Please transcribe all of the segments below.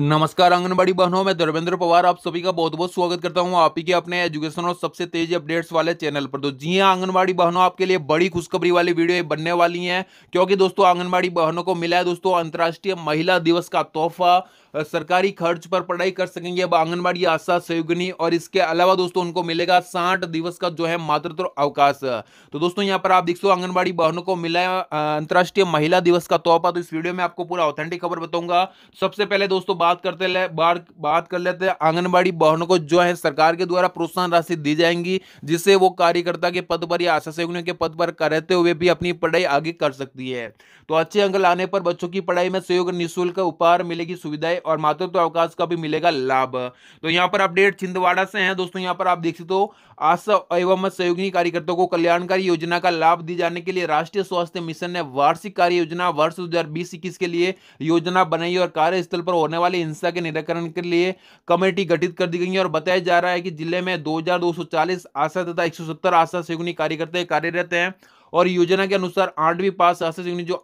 नमस्कार आंगनबाड़ी बहनों मैं धर्मेंद्र पवार आप सभी का बहुत बहुत स्वागत करता हूं आप ही के अपने एजुकेशन और सबसे तेज अपडेट्स वाले चैनल पर तो जी हां आंगनबाड़ी बहनों आपके लिए बड़ी खुशखबरी वाली वीडियो बनने वाली है क्योंकि दोस्तों आंगनबाड़ी बहनों को मिला है दोस्तों अंतर्राष्ट्रीय महिला दिवस का तोहफा सरकारी खर्च पर पढ़ाई कर सकेंगे अब आंगनबाड़ी आशा सहयोगिनी और इसके अलावा दोस्तों उनको मिलेगा साठ दिवस का जो है मातृत्व अवकाश तो दोस्तों यहाँ पर आप देख सो आंगनबाड़ी बहनों को मिला अंतर्राष्ट्रीय महिला दिवस का तोहफा तो इस वीडियो में आपको पूरा ऑथेंटिक खबर बताऊंगा सबसे पहले दोस्तों बात करते बात कर लेते हैं आंगनबाड़ी बहनों को जो है सरकार के द्वारा प्रोत्साहन राशि दी जाएंगी जिससे वो कार्यकर्ता के पद पर या आशा सहयोगियों के पद पर रहते हुए भी अपनी पढ़ाई आगे कर सकती है तो अच्छे अंक लाने पर बच्चों की पढ़ाई में सहयोग निःशुल्क उपहार मिलेगी सुविधाएं और मातृत्व तो अवकाश का भी मिलेगा लाभ तो यहाँ पर अपडेट छिंदवाड़ा से है दोस्तों यहाँ पर आप देख सकते हो आशा एवं सहयोगी कार्यकर्ताओं को कल्याणकारी योजना का लाभ दिए जाने के लिए राष्ट्रीय स्वास्थ्य मिशन ने वार्षिक कार्य योजना वर्ष दो के लिए योजना बनाई और कार्यस्थल पर होने वाले हिंसा के निराकरण के लिए कमेटी गठित कर दी गई है और बताया जा रहा है कि जिले में दो आशा तथा एक आशा सहयोगी कार्यकर्ता कार्यरत हैं और योजना के अनुसार आठवीं पास आशा सहयोगी जो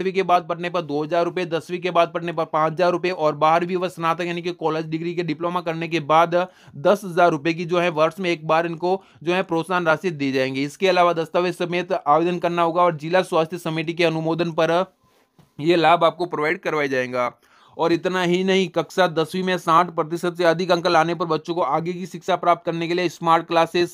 आठवीं के बाद पढ़ने पर दो हजार रुपए दसवीं के बाद पढ़ने पर पांच हजार रुपए और बारहवीं व स्नातक यानी कि कॉलेज डिग्री के डिप्लोमा करने के बाद दस हजार रुपए की जो है वर्ष में एक बार इनको जो है प्रोत्साहन राशि दी जाएंगी इसके अलावा दस्तावेज समेत आवेदन करना होगा और जिला स्वास्थ्य समिति के अनुमोदन पर यह लाभ आपको प्रोवाइड करवाया जाएगा और इतना ही नहीं कक्षा दसवीं में साठ प्रतिशत से अधिक अंक लाने पर बच्चों को आगे की शिक्षा प्राप्त करने के लिए स्मार्ट क्लासेस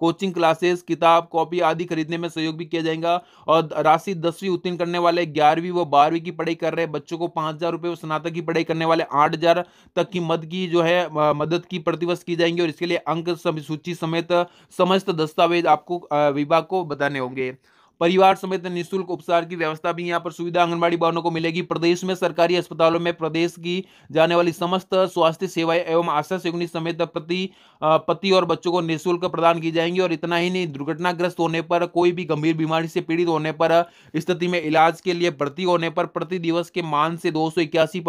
कोचिंग क्लासेस किताब कॉपी आदि खरीदने में सहयोग भी किया जाएगा और राशि दसवीं उत्तीर्ण करने वाले ग्यारहवीं व बारहवीं की पढ़ाई कर रहे बच्चों को पाँच हज़ार रुपये स्नातक की पढ़ाई करने वाले आठ हज़ार तक की मद की जो है मदद की प्रतिवश की जाएंगी और इसके लिए अंक सूची समेत समस्त दस्तावेज आपको विभाग को बताने होंगे परिवार समेत निःशुल्क उपचार की व्यवस्था भी यहाँ पर सुविधा आंगनबाड़ी बहनों को मिलेगी प्रदेश में सरकारी अस्पतालों में प्रदेश की जाने वाली समस्त स्वास्थ्य सेवाएं एवं आशा सेवनी समेत प्रति पति और बच्चों को निःशुल्क प्रदान की जाएंगी और इतना ही नहीं दुर्घटनाग्रस्त होने पर कोई भी गंभीर बीमारी से पीड़ित होने पर स्थिति में इलाज के लिए भर्ती होने पर प्रति दिवस के मान से दो सौ इक्यासी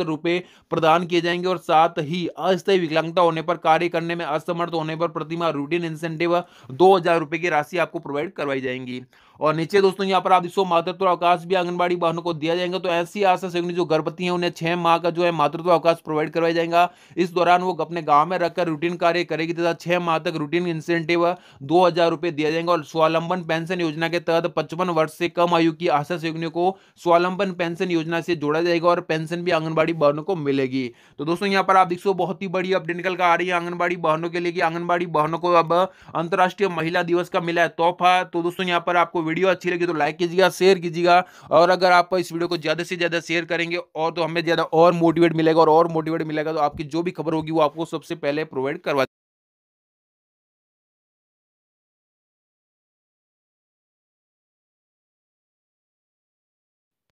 रुपये प्रदान किए जाएंगे और साथ ही अस्थायी विकलांगता होने पर कार्य करने में असमर्थ होने पर प्रतिमा रूटीन इंसेंटिव दो हजार रुपए की राशि आपको प्रोवाइड करवाई जाएंगी और नीचे दोस्तों यहाँ पर आप इसको मातृत्व अवकाश भी आंगनबाड़ी बहनों को दिया जाएगा तो ऐसी आशा सहयोगी जो गर्भवती हैं उन्हें छह माह का जो है मातृत्व अवकाश प्रोवाइड करवाया जाएगा इस दौरान वो अपने गाँव में रखकर रूटीन कार्य करेगी तथा छह माह तक रूटीन इंसेंटिव दो हजार दिया जाएगा और स्वावलंबन पेंशन योजना के तहत पचपन वर्ष से कम आयु की आशा सेवनियों को स्वावलंबन पेंशन योजना से जोड़ा जाएगा और पेंशन भी आंगनबाड़ी बहनों को मिलेगी तो दोस्तों यहाँ पर आप देख सो बहुत ही बड़ी अपडेट निकल कर आ रही है आंगनबाड़ी बहनों के लिए कि आंगनबाड़ी बहनों को अब अंतर्राष्ट्रीय महिला दिवस का मिला है तोहफा तो दोस्तों यहाँ पर आपको वीडियो अच्छी लगी तो लाइक कीजिएगा शेयर कीजिएगा और अगर आप इस वीडियो को ज़्यादा से ज़्यादा शेयर करेंगे और तो हमें ज़्यादा और मोटिवेट मिलेगा और और मोटिवेट मिलेगा तो आपकी जो भी खबर होगी वो आपको सबसे पहले प्रोवाइड करवा